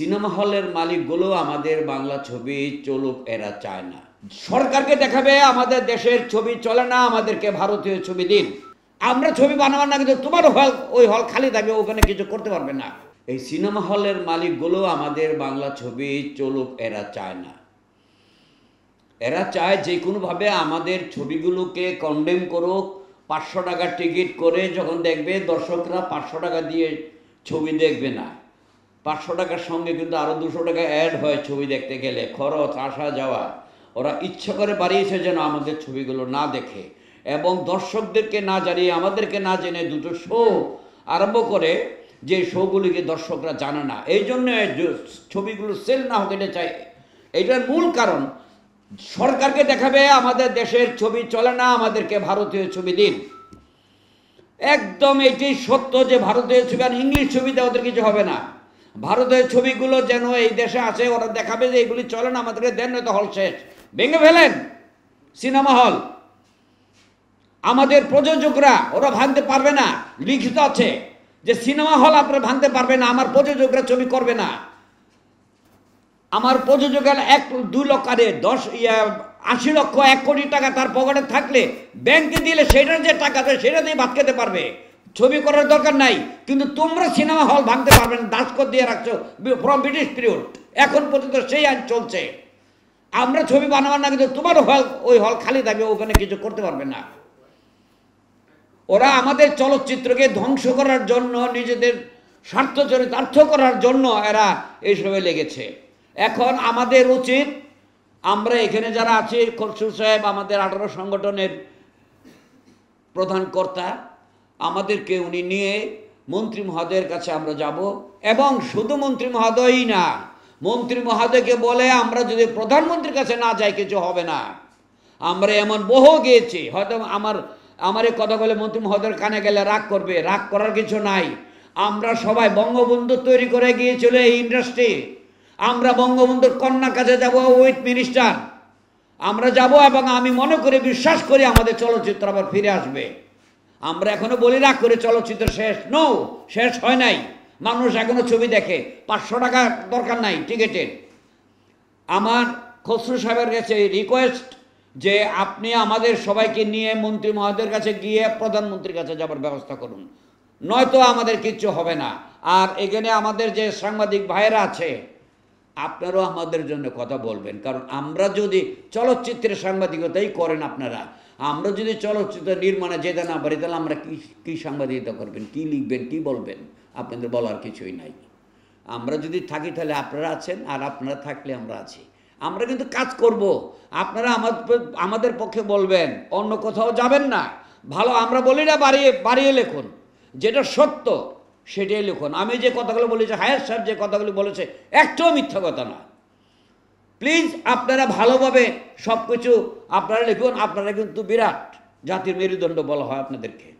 cinema হলের মালিকগুলো আমাদের বাংলা ছবি চলুক এরা চায় না সরকারকে দেখাবে আমাদের দেশের ছবি চলে না আমাদেরকে ভারতীয় ছবি দিন আমরা ছবি বানাবার না কিন্তু তোমার হল ওই হল খালি থাকবে ওখানে কিছু করতে পারবে না এই সিনেমা হলের মালিকগুলো আমাদের বাংলা ছবি চলুক এরা চায় না এরা চায় যে কোনোভাবে আমাদের ছবিগুলোকে কন্ডেম করুক পাঁচশো টাকা টিকিট করে যখন দেখবে দর্শকরা পাঁচশো টাকা দিয়ে ছবি দেখবে না পাঁচশো টাকার সঙ্গে কিন্তু আরও দুশো টাকা অ্যাড হয় ছবি দেখতে গেলে খরচ আসা যাওয়া ওরা ইচ্ছা করে বাড়িয়েছে যেন আমাদের ছবিগুলো না দেখে এবং দর্শকদেরকে না জানিয়ে আমাদেরকে না জেনে দুটো শো আরম্ভ করে যে শোগুলিকে দর্শকরা জানে না এই জন্য ছবিগুলো সেল না হতে চাই এইটার মূল কারণ সরকারকে দেখাবে আমাদের দেশের ছবি চলে না আমাদেরকে ভারতীয় ছবি দিন একদম এটি সত্য যে ভারতীয় ছবি আর ইংলিশ ছবিতে ওদের কিছু হবে না ভারতের ছবিগুলো যেন এই দেশে আছে ওরা দেখাবে যে এগুলি চলে না আমাদেরকে দেন তো হল শেষ ভেঙে ফেলেন সিনেমা হল আমাদের প্রযোজকরা ওরা ভাঙতে পারবে না লিখিত আছে যে সিনেমা হল আপনারা ভাঙতে পারবে না আমার প্রযোজকরা ছবি করবে না আমার প্রযোজকের এক দুই আরে দশ আশি লক্ষ এক কোটি টাকা তার পকেটে থাকলে ব্যাংকে দিলে সেটার যে টাকা দেয় সেটা দিয়ে ভাত খেতে পারবে ছবি করার দরকার নাই কিন্তু তোমরা সিনেমা হল ভাঙতে পারবে না দাসকর দিয়ে রাখছো ফ্রম ব্রিটিশ পিরিয়ড এখন পর্যন্ত সেই আইন চলছে আমরা ছবি বানাবার না কিন্তু তোমার হল ওই হল খালি থাকবে ওখানে কিছু করতে পারবে না ওরা আমাদের চলচ্চিত্রকে ধ্বংস করার জন্য নিজেদের স্বার্থ চরিতার্থ করার জন্য এরা এইসবে লেগেছে এখন আমাদের উচিত আমরা এখানে যারা আছি খলসুর সাহেব আমাদের আঠারো সংগঠনের প্রধান কর্তা আমাদেরকে উনি নিয়ে মন্ত্রী মহোদয়ের কাছে আমরা যাব এবং শুধু মন্ত্রী মহোদয়ই না মন্ত্রী মহোদয়কে বলে আমরা যদি প্রধানমন্ত্রীর কাছে না যাই কিছু হবে না আমরা এমন বহু গিয়েছি হয়তো আমার আমার এই কথা বলে মন্ত্রী মহোদয়ের কানে গেলে রাগ করবে রাগ করার কিছু নাই আমরা সবাই বঙ্গবন্ধু তৈরি করে গিয়েছিল এই ইন্ডাস্ট্রি আমরা বঙ্গবন্ধুর কন্যার কাছে যাব উইথ মিনিস্টার আমরা যাব এবং আমি মনে করি বিশ্বাস করি আমাদের চলচ্চিত্র আবার ফিরে আসবে আমরা এখনো বলি রাগ করে চলচ্চিত্র শেষ নো শেষ হয় নাই মানুষ এখনো ছবি দেখে পাঁচশো টাকা দরকার নাই টিকিটের আমার খসরু সাহেবের কাছে রিকোয়েস্ট যে আপনি আমাদের সবাইকে নিয়ে মন্ত্রী মহোদয়ের কাছে গিয়ে প্রধানমন্ত্রীর কাছে যাবার ব্যবস্থা করুন নয়তো আমাদের কিচ্ছু হবে না আর এখানে আমাদের যে সাংবাদিক ভাইয়েরা আছে আপনারাও আমাদের জন্য কথা বলবেন কারণ আমরা যদি চলচ্চিত্রের সাংবাদিকতাই করেন আপনারা আমরা যদি চলচ্চিত্র নির্মাণে যেতে না পারি তাহলে আমরা কী কী সাংবাদিকতা করবেন কী লিখবেন কী বলবেন আপনাদের বলার কিছুই নাই আমরা যদি থাকি তাহলে আপনারা আছেন আর আপনারা থাকলে আমরা আছি আমরা কিন্তু কাজ করব আপনারা আমাদের আমাদের পক্ষে বলবেন অন্য কোথাও যাবেন না ভালো আমরা বলি না বাড়িয়ে বাড়িয়ে লেখুন যেটা সত্য সেটাই লিখুন আমি যে কথাগুলো বলেছি হায়ার সাহেব যে কথাগুলো বলেছে একটাও মিথ্যা কথা না প্লিজ আপনারা ভালোভাবে সব কিছু আপনারা লিখুন আপনারা কিন্তু বিরাট জাতির মেরুদণ্ড বলা হয় আপনাদেরকে